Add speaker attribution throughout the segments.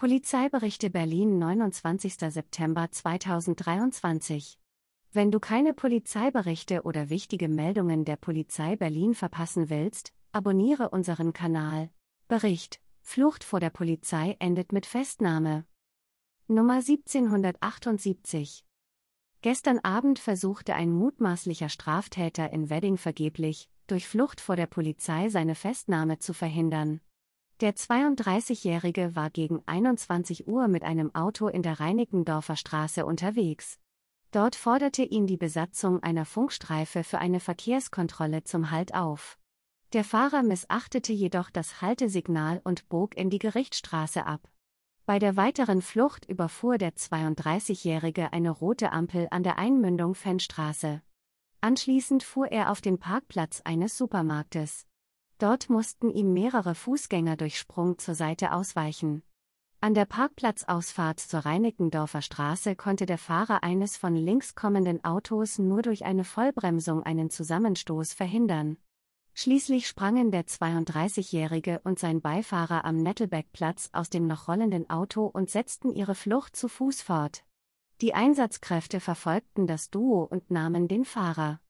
Speaker 1: Polizeiberichte Berlin 29. September 2023 Wenn du keine Polizeiberichte oder wichtige Meldungen der Polizei Berlin verpassen willst, abonniere unseren Kanal. Bericht Flucht vor der Polizei endet mit Festnahme. Nummer 1778 Gestern Abend versuchte ein mutmaßlicher Straftäter in Wedding vergeblich, durch Flucht vor der Polizei seine Festnahme zu verhindern. Der 32-Jährige war gegen 21 Uhr mit einem Auto in der Reinickendorfer Straße unterwegs. Dort forderte ihn die Besatzung einer Funkstreife für eine Verkehrskontrolle zum Halt auf. Der Fahrer missachtete jedoch das Haltesignal und bog in die Gerichtsstraße ab. Bei der weiteren Flucht überfuhr der 32-Jährige eine rote Ampel an der Einmündung Fennstraße. Anschließend fuhr er auf den Parkplatz eines Supermarktes. Dort mussten ihm mehrere Fußgänger durch Sprung zur Seite ausweichen. An der Parkplatzausfahrt zur Reinickendorfer Straße konnte der Fahrer eines von links kommenden Autos nur durch eine Vollbremsung einen Zusammenstoß verhindern. Schließlich sprangen der 32-Jährige und sein Beifahrer am Nettelbeckplatz aus dem noch rollenden Auto und setzten ihre Flucht zu Fuß fort. Die Einsatzkräfte verfolgten das Duo und nahmen den Fahrer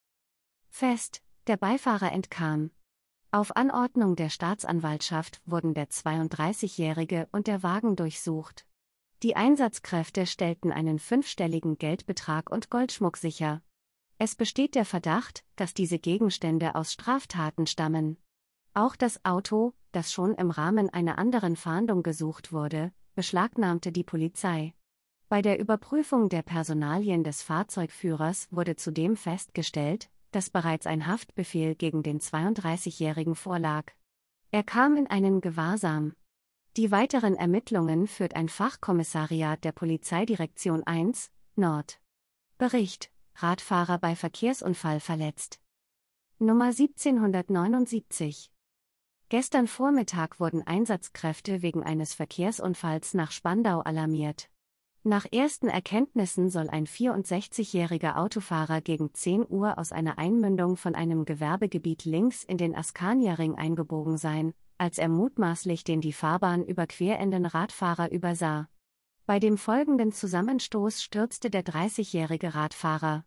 Speaker 1: fest, der Beifahrer entkam. Auf Anordnung der Staatsanwaltschaft wurden der 32-Jährige und der Wagen durchsucht. Die Einsatzkräfte stellten einen fünfstelligen Geldbetrag und Goldschmuck sicher. Es besteht der Verdacht, dass diese Gegenstände aus Straftaten stammen. Auch das Auto, das schon im Rahmen einer anderen Fahndung gesucht wurde, beschlagnahmte die Polizei. Bei der Überprüfung der Personalien des Fahrzeugführers wurde zudem festgestellt, dass bereits ein Haftbefehl gegen den 32-Jährigen vorlag. Er kam in einen Gewahrsam. Die weiteren Ermittlungen führt ein Fachkommissariat der Polizeidirektion 1, Nord. Bericht: Radfahrer bei Verkehrsunfall verletzt. Nummer 1779. Gestern Vormittag wurden Einsatzkräfte wegen eines Verkehrsunfalls nach Spandau alarmiert. Nach ersten Erkenntnissen soll ein 64-jähriger Autofahrer gegen 10 Uhr aus einer Einmündung von einem Gewerbegebiet links in den Askania-Ring eingebogen sein, als er mutmaßlich den die Fahrbahn überquerenden Radfahrer übersah. Bei dem folgenden Zusammenstoß stürzte der 30-jährige Radfahrer.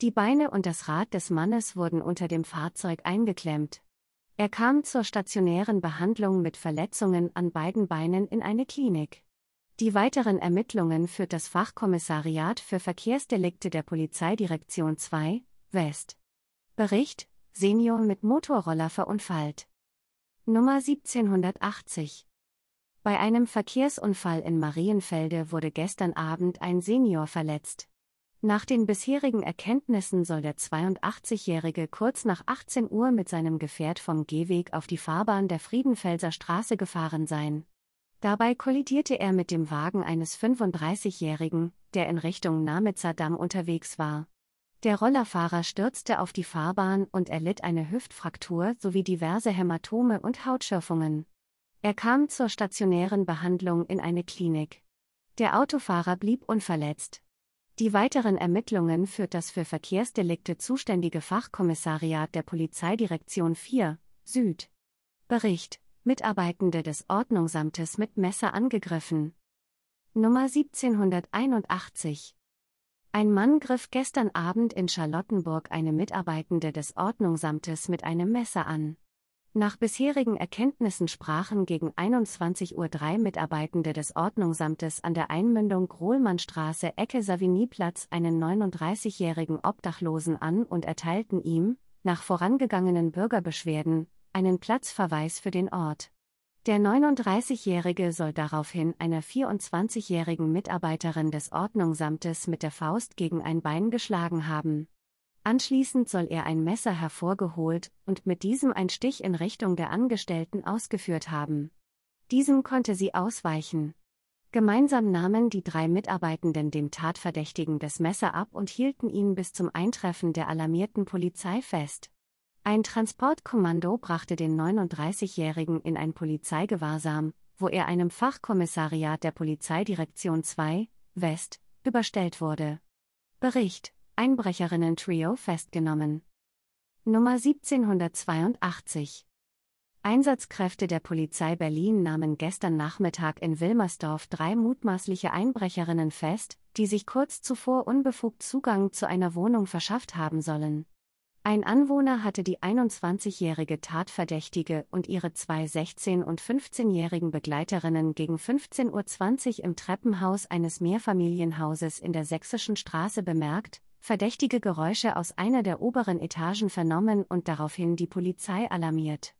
Speaker 1: Die Beine und das Rad des Mannes wurden unter dem Fahrzeug eingeklemmt. Er kam zur stationären Behandlung mit Verletzungen an beiden Beinen in eine Klinik. Die weiteren Ermittlungen führt das Fachkommissariat für Verkehrsdelikte der Polizeidirektion 2, West. Bericht: Senior mit Motorroller verunfallt. Nummer 1780. Bei einem Verkehrsunfall in Marienfelde wurde gestern Abend ein Senior verletzt. Nach den bisherigen Erkenntnissen soll der 82-Jährige kurz nach 18 Uhr mit seinem Gefährt vom Gehweg auf die Fahrbahn der Friedenfelser Straße gefahren sein. Dabei kollidierte er mit dem Wagen eines 35-Jährigen, der in Richtung Namitzerdamm unterwegs war. Der Rollerfahrer stürzte auf die Fahrbahn und erlitt eine Hüftfraktur sowie diverse Hämatome und Hautschürfungen. Er kam zur stationären Behandlung in eine Klinik. Der Autofahrer blieb unverletzt. Die weiteren Ermittlungen führt das für Verkehrsdelikte zuständige Fachkommissariat der Polizeidirektion 4 Süd. Bericht Mitarbeitende des Ordnungsamtes mit Messer angegriffen. Nummer 1781 Ein Mann griff gestern Abend in Charlottenburg eine Mitarbeitende des Ordnungsamtes mit einem Messer an. Nach bisherigen Erkenntnissen sprachen gegen 21.03 Uhr drei Mitarbeitende des Ordnungsamtes an der Einmündung Grohlmannstraße Ecke Savignyplatz einen 39-jährigen Obdachlosen an und erteilten ihm, nach vorangegangenen Bürgerbeschwerden, einen Platzverweis für den Ort. Der 39-Jährige soll daraufhin einer 24-jährigen Mitarbeiterin des Ordnungsamtes mit der Faust gegen ein Bein geschlagen haben. Anschließend soll er ein Messer hervorgeholt und mit diesem ein Stich in Richtung der Angestellten ausgeführt haben. Diesem konnte sie ausweichen. Gemeinsam nahmen die drei Mitarbeitenden dem Tatverdächtigen das Messer ab und hielten ihn bis zum Eintreffen der alarmierten Polizei fest. Ein Transportkommando brachte den 39-Jährigen in ein Polizeigewahrsam, wo er einem Fachkommissariat der Polizeidirektion 2, West, überstellt wurde. Bericht: Einbrecherinnen-Trio festgenommen. Nummer 1782 Einsatzkräfte der Polizei Berlin nahmen gestern Nachmittag in Wilmersdorf drei mutmaßliche Einbrecherinnen fest, die sich kurz zuvor unbefugt Zugang zu einer Wohnung verschafft haben sollen. Ein Anwohner hatte die 21-jährige Tatverdächtige und ihre zwei 16- und 15-jährigen Begleiterinnen gegen 15.20 Uhr im Treppenhaus eines Mehrfamilienhauses in der Sächsischen Straße bemerkt, verdächtige Geräusche aus einer der oberen Etagen vernommen und daraufhin die Polizei alarmiert.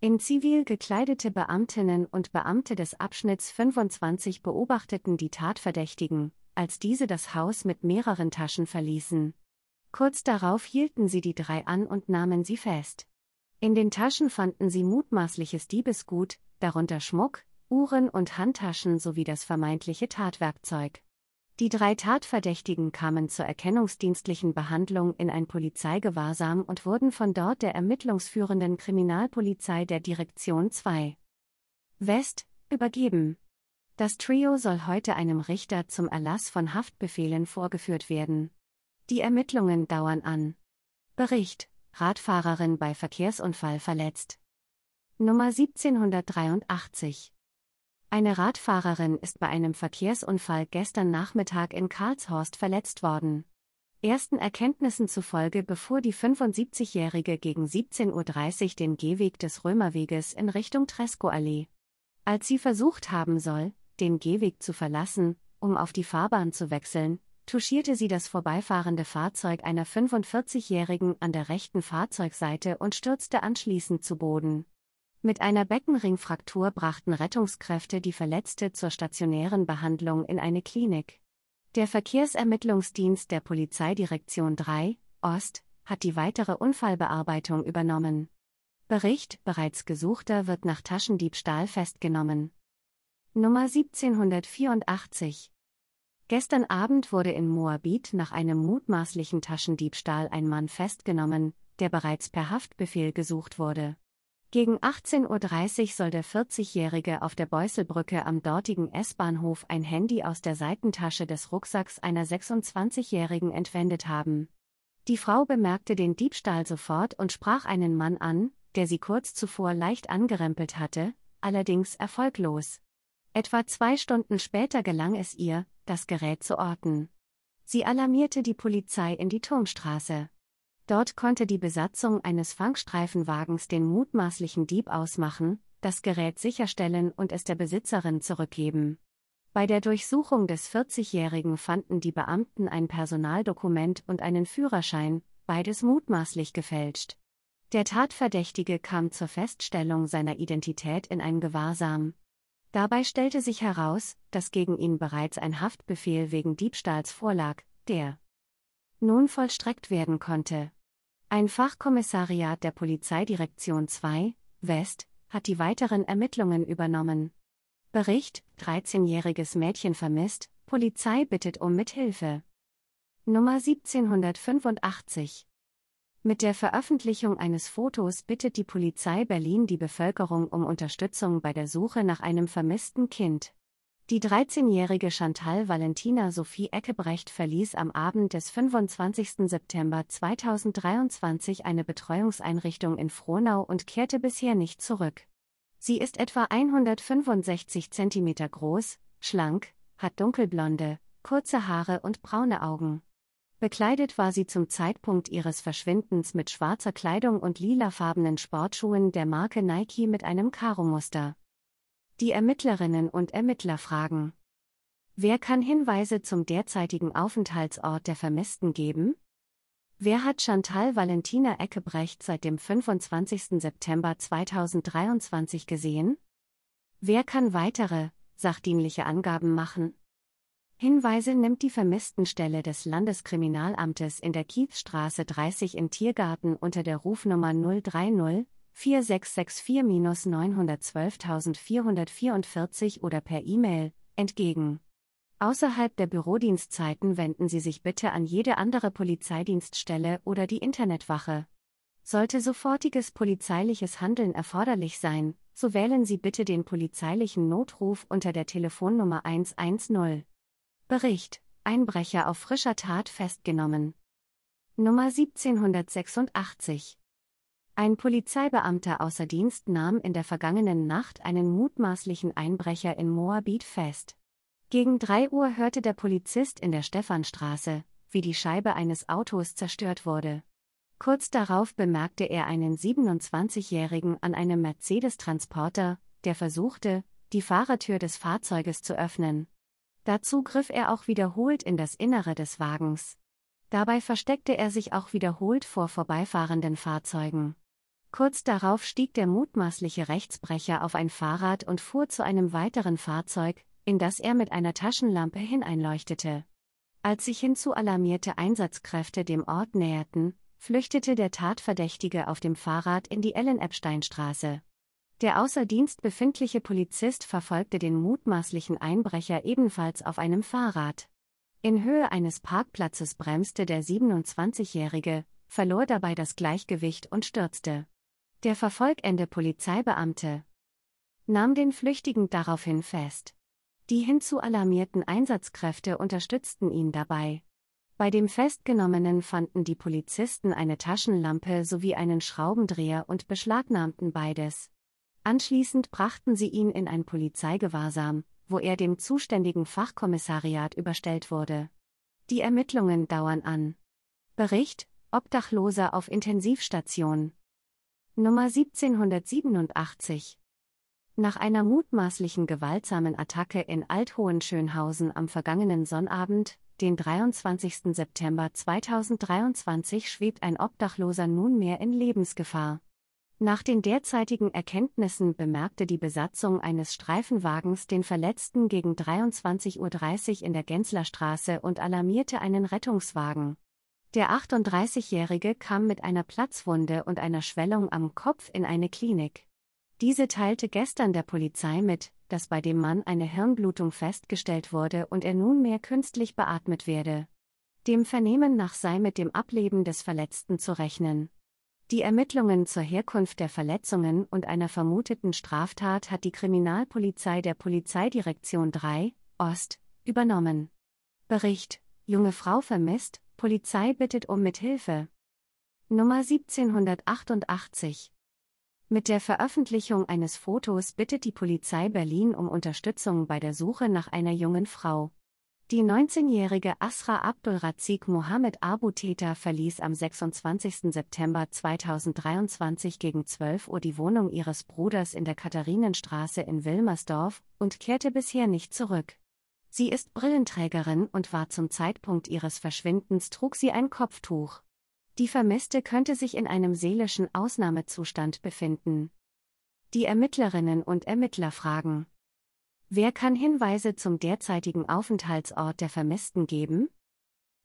Speaker 1: In Zivil gekleidete Beamtinnen und Beamte des Abschnitts 25 beobachteten die Tatverdächtigen, als diese das Haus mit mehreren Taschen verließen Kurz darauf hielten sie die drei an und nahmen sie fest. In den Taschen fanden sie mutmaßliches Diebesgut, darunter Schmuck, Uhren und Handtaschen sowie das vermeintliche Tatwerkzeug. Die drei Tatverdächtigen kamen zur erkennungsdienstlichen Behandlung in ein Polizeigewahrsam und wurden von dort der ermittlungsführenden Kriminalpolizei der Direktion 2 West übergeben. Das Trio soll heute einem Richter zum Erlass von Haftbefehlen vorgeführt werden. Die Ermittlungen dauern an. Bericht: Radfahrerin bei Verkehrsunfall verletzt. Nummer 1783. Eine Radfahrerin ist bei einem Verkehrsunfall gestern Nachmittag in Karlshorst verletzt worden. Ersten Erkenntnissen zufolge befuhr die 75-Jährige gegen 17.30 Uhr den Gehweg des Römerweges in Richtung tresco Als sie versucht haben soll, den Gehweg zu verlassen, um auf die Fahrbahn zu wechseln, touchierte sie das vorbeifahrende Fahrzeug einer 45-Jährigen an der rechten Fahrzeugseite und stürzte anschließend zu Boden. Mit einer Beckenringfraktur brachten Rettungskräfte die Verletzte zur stationären Behandlung in eine Klinik. Der Verkehrsermittlungsdienst der Polizeidirektion 3, Ost, hat die weitere Unfallbearbeitung übernommen. Bericht: Bereits Gesuchter wird nach Taschendiebstahl festgenommen. Nummer 1784 Gestern Abend wurde in Moabit nach einem mutmaßlichen Taschendiebstahl ein Mann festgenommen, der bereits per Haftbefehl gesucht wurde. Gegen 18.30 Uhr soll der 40-Jährige auf der Beußelbrücke am dortigen S-Bahnhof ein Handy aus der Seitentasche des Rucksacks einer 26-Jährigen entwendet haben. Die Frau bemerkte den Diebstahl sofort und sprach einen Mann an, der sie kurz zuvor leicht angerempelt hatte, allerdings erfolglos. Etwa zwei Stunden später gelang es ihr, das Gerät zu orten. Sie alarmierte die Polizei in die Turmstraße. Dort konnte die Besatzung eines Fangstreifenwagens den mutmaßlichen Dieb ausmachen, das Gerät sicherstellen und es der Besitzerin zurückgeben. Bei der Durchsuchung des 40-Jährigen fanden die Beamten ein Personaldokument und einen Führerschein, beides mutmaßlich gefälscht. Der Tatverdächtige kam zur Feststellung seiner Identität in ein Gewahrsam, Dabei stellte sich heraus, dass gegen ihn bereits ein Haftbefehl wegen Diebstahls vorlag, der nun vollstreckt werden konnte. Ein Fachkommissariat der Polizeidirektion 2, West, hat die weiteren Ermittlungen übernommen. Bericht: 13-jähriges Mädchen vermisst, Polizei bittet um Mithilfe. Nummer 1785 mit der Veröffentlichung eines Fotos bittet die Polizei Berlin die Bevölkerung um Unterstützung bei der Suche nach einem vermissten Kind. Die 13-jährige Chantal Valentina Sophie Eckebrecht verließ am Abend des 25. September 2023 eine Betreuungseinrichtung in Frohnau und kehrte bisher nicht zurück. Sie ist etwa 165 cm groß, schlank, hat dunkelblonde, kurze Haare und braune Augen. Bekleidet war sie zum Zeitpunkt ihres Verschwindens mit schwarzer Kleidung und lilafarbenen Sportschuhen der Marke Nike mit einem Karo-Muster. Die Ermittlerinnen und Ermittler fragen. Wer kann Hinweise zum derzeitigen Aufenthaltsort der Vermissten geben? Wer hat Chantal Valentina Eckebrecht seit dem 25. September 2023 gesehen? Wer kann weitere, sachdienliche Angaben machen? Hinweise nimmt die Vermisstenstelle des Landeskriminalamtes in der Kiezstraße 30 in Tiergarten unter der Rufnummer 030 4664-912444 oder per E-Mail entgegen. Außerhalb der Bürodienstzeiten wenden Sie sich bitte an jede andere Polizeidienststelle oder die Internetwache. Sollte sofortiges polizeiliches Handeln erforderlich sein, so wählen Sie bitte den polizeilichen Notruf unter der Telefonnummer 110. Bericht: Einbrecher auf frischer Tat festgenommen. Nummer 1786. Ein Polizeibeamter außer Dienst nahm in der vergangenen Nacht einen mutmaßlichen Einbrecher in Moabit fest. Gegen 3 Uhr hörte der Polizist in der Stephanstraße, wie die Scheibe eines Autos zerstört wurde. Kurz darauf bemerkte er einen 27-Jährigen an einem Mercedes-Transporter, der versuchte, die Fahrertür des Fahrzeuges zu öffnen. Dazu griff er auch wiederholt in das Innere des Wagens. Dabei versteckte er sich auch wiederholt vor vorbeifahrenden Fahrzeugen. Kurz darauf stieg der mutmaßliche Rechtsbrecher auf ein Fahrrad und fuhr zu einem weiteren Fahrzeug, in das er mit einer Taschenlampe hineinleuchtete. Als sich hinzu alarmierte Einsatzkräfte dem Ort näherten, flüchtete der Tatverdächtige auf dem Fahrrad in die Ellen-Epstein-Straße. Der außer Dienst befindliche Polizist verfolgte den mutmaßlichen Einbrecher ebenfalls auf einem Fahrrad. In Höhe eines Parkplatzes bremste der 27-Jährige, verlor dabei das Gleichgewicht und stürzte. Der verfolgende Polizeibeamte nahm den Flüchtigen daraufhin fest. Die hinzu alarmierten Einsatzkräfte unterstützten ihn dabei. Bei dem Festgenommenen fanden die Polizisten eine Taschenlampe sowie einen Schraubendreher und beschlagnahmten beides. Anschließend brachten sie ihn in ein Polizeigewahrsam, wo er dem zuständigen Fachkommissariat überstellt wurde. Die Ermittlungen dauern an. Bericht: Obdachloser auf Intensivstation. Nummer 1787. Nach einer mutmaßlichen gewaltsamen Attacke in Althohenschönhausen am vergangenen Sonnabend, den 23. September 2023, schwebt ein Obdachloser nunmehr in Lebensgefahr. Nach den derzeitigen Erkenntnissen bemerkte die Besatzung eines Streifenwagens den Verletzten gegen 23.30 Uhr in der Gensler und alarmierte einen Rettungswagen. Der 38-Jährige kam mit einer Platzwunde und einer Schwellung am Kopf in eine Klinik. Diese teilte gestern der Polizei mit, dass bei dem Mann eine Hirnblutung festgestellt wurde und er nunmehr künstlich beatmet werde. Dem Vernehmen nach sei mit dem Ableben des Verletzten zu rechnen. Die Ermittlungen zur Herkunft der Verletzungen und einer vermuteten Straftat hat die Kriminalpolizei der Polizeidirektion 3, Ost, übernommen. Bericht: Junge Frau vermisst, Polizei bittet um Mithilfe. Nummer 1788. Mit der Veröffentlichung eines Fotos bittet die Polizei Berlin um Unterstützung bei der Suche nach einer jungen Frau. Die 19-jährige Asra Abdulrazik Mohammed Abu-Teta verließ am 26. September 2023 gegen 12 Uhr die Wohnung ihres Bruders in der Katharinenstraße in Wilmersdorf und kehrte bisher nicht zurück. Sie ist Brillenträgerin und war zum Zeitpunkt ihres Verschwindens trug sie ein Kopftuch. Die Vermisste könnte sich in einem seelischen Ausnahmezustand befinden. Die Ermittlerinnen und Ermittler fragen, Wer kann Hinweise zum derzeitigen Aufenthaltsort der Vermissten geben?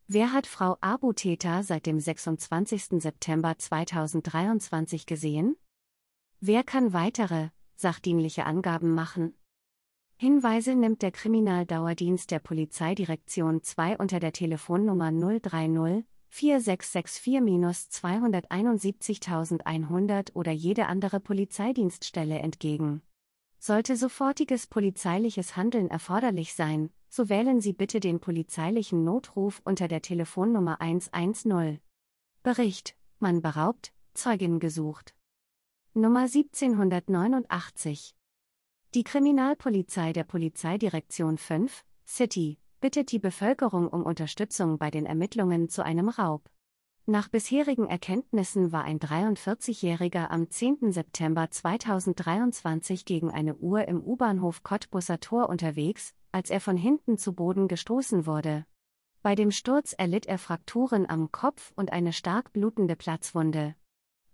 Speaker 1: Wer hat Frau Abuteta seit dem 26. September 2023 gesehen? Wer kann weitere, sachdienliche Angaben machen? Hinweise nimmt der Kriminaldauerdienst der Polizeidirektion 2 unter der Telefonnummer 030 4664-271100 oder jede andere Polizeidienststelle entgegen. Sollte sofortiges polizeiliches Handeln erforderlich sein, so wählen Sie bitte den polizeilichen Notruf unter der Telefonnummer 110. Bericht: Mann beraubt, Zeugin gesucht. Nummer 1789. Die Kriminalpolizei der Polizeidirektion 5, City, bittet die Bevölkerung um Unterstützung bei den Ermittlungen zu einem Raub. Nach bisherigen Erkenntnissen war ein 43-Jähriger am 10. September 2023 gegen eine Uhr im U-Bahnhof Cottbusser Tor unterwegs, als er von hinten zu Boden gestoßen wurde. Bei dem Sturz erlitt er Frakturen am Kopf und eine stark blutende Platzwunde.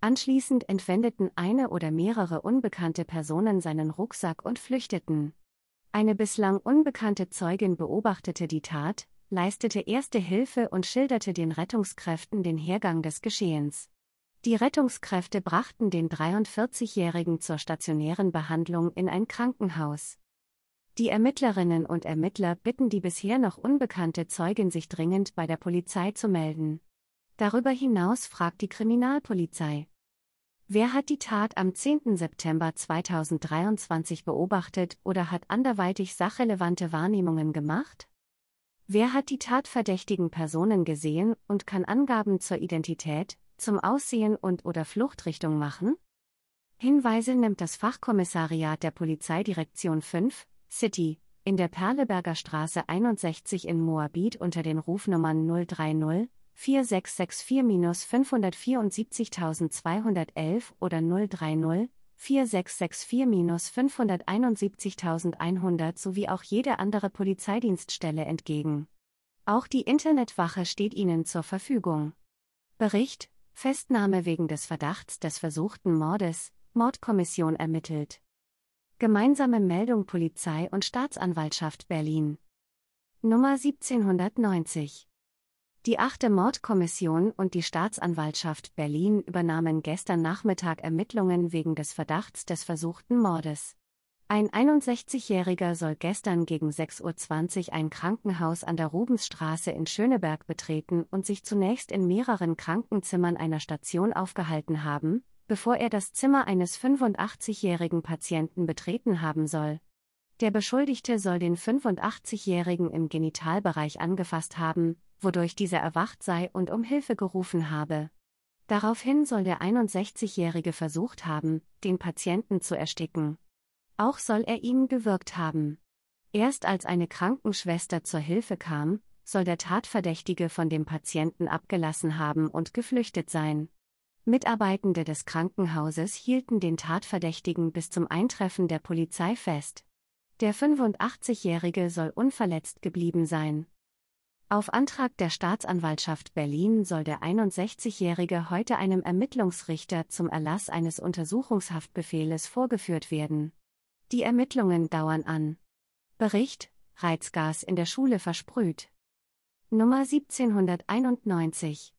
Speaker 1: Anschließend entwendeten eine oder mehrere unbekannte Personen seinen Rucksack und flüchteten. Eine bislang unbekannte Zeugin beobachtete die Tat, leistete erste Hilfe und schilderte den Rettungskräften den Hergang des Geschehens. Die Rettungskräfte brachten den 43-Jährigen zur stationären Behandlung in ein Krankenhaus. Die Ermittlerinnen und Ermittler bitten die bisher noch unbekannte Zeugin, sich dringend bei der Polizei zu melden. Darüber hinaus fragt die Kriminalpolizei. Wer hat die Tat am 10. September 2023 beobachtet oder hat anderweitig sachrelevante Wahrnehmungen gemacht? Wer hat die tatverdächtigen Personen gesehen und kann Angaben zur Identität, zum Aussehen und oder Fluchtrichtung machen? Hinweise nimmt das Fachkommissariat der Polizeidirektion 5, City, in der Perleberger Straße 61 in Moabit unter den Rufnummern 030 4664-574211 oder 030 4664-571100 sowie auch jede andere Polizeidienststelle entgegen. Auch die Internetwache steht Ihnen zur Verfügung. Bericht: Festnahme wegen des Verdachts des versuchten Mordes, Mordkommission ermittelt. Gemeinsame Meldung Polizei und Staatsanwaltschaft Berlin. Nummer 1790 die 8. Mordkommission und die Staatsanwaltschaft Berlin übernahmen gestern Nachmittag Ermittlungen wegen des Verdachts des versuchten Mordes. Ein 61-Jähriger soll gestern gegen 6.20 Uhr ein Krankenhaus an der Rubensstraße in Schöneberg betreten und sich zunächst in mehreren Krankenzimmern einer Station aufgehalten haben, bevor er das Zimmer eines 85-jährigen Patienten betreten haben soll. Der Beschuldigte soll den 85-Jährigen im Genitalbereich angefasst haben, wodurch dieser erwacht sei und um Hilfe gerufen habe. Daraufhin soll der 61-Jährige versucht haben, den Patienten zu ersticken. Auch soll er ihm gewirkt haben. Erst als eine Krankenschwester zur Hilfe kam, soll der Tatverdächtige von dem Patienten abgelassen haben und geflüchtet sein. Mitarbeitende des Krankenhauses hielten den Tatverdächtigen bis zum Eintreffen der Polizei fest. Der 85-Jährige soll unverletzt geblieben sein. Auf Antrag der Staatsanwaltschaft Berlin soll der 61-Jährige heute einem Ermittlungsrichter zum Erlass eines Untersuchungshaftbefehles vorgeführt werden. Die Ermittlungen dauern an. Bericht: Reizgas in der Schule versprüht. Nummer 1791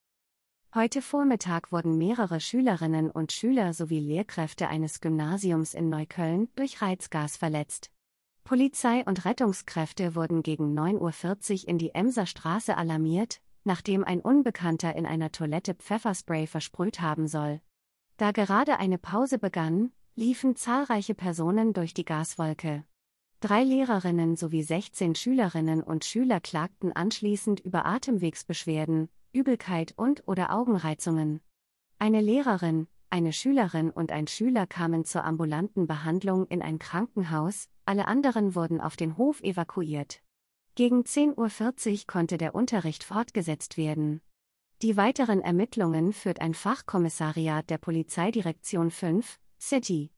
Speaker 1: Heute Vormittag wurden mehrere Schülerinnen und Schüler sowie Lehrkräfte eines Gymnasiums in Neukölln durch Reizgas verletzt. Polizei und Rettungskräfte wurden gegen 9.40 Uhr in die Emser Straße alarmiert, nachdem ein Unbekannter in einer Toilette Pfefferspray versprüht haben soll. Da gerade eine Pause begann, liefen zahlreiche Personen durch die Gaswolke. Drei Lehrerinnen sowie 16 Schülerinnen und Schüler klagten anschließend über Atemwegsbeschwerden, Übelkeit und oder Augenreizungen. Eine Lehrerin, eine Schülerin und ein Schüler kamen zur ambulanten Behandlung in ein Krankenhaus, alle anderen wurden auf den Hof evakuiert. Gegen 10.40 Uhr konnte der Unterricht fortgesetzt werden. Die weiteren Ermittlungen führt ein Fachkommissariat der Polizeidirektion 5, City.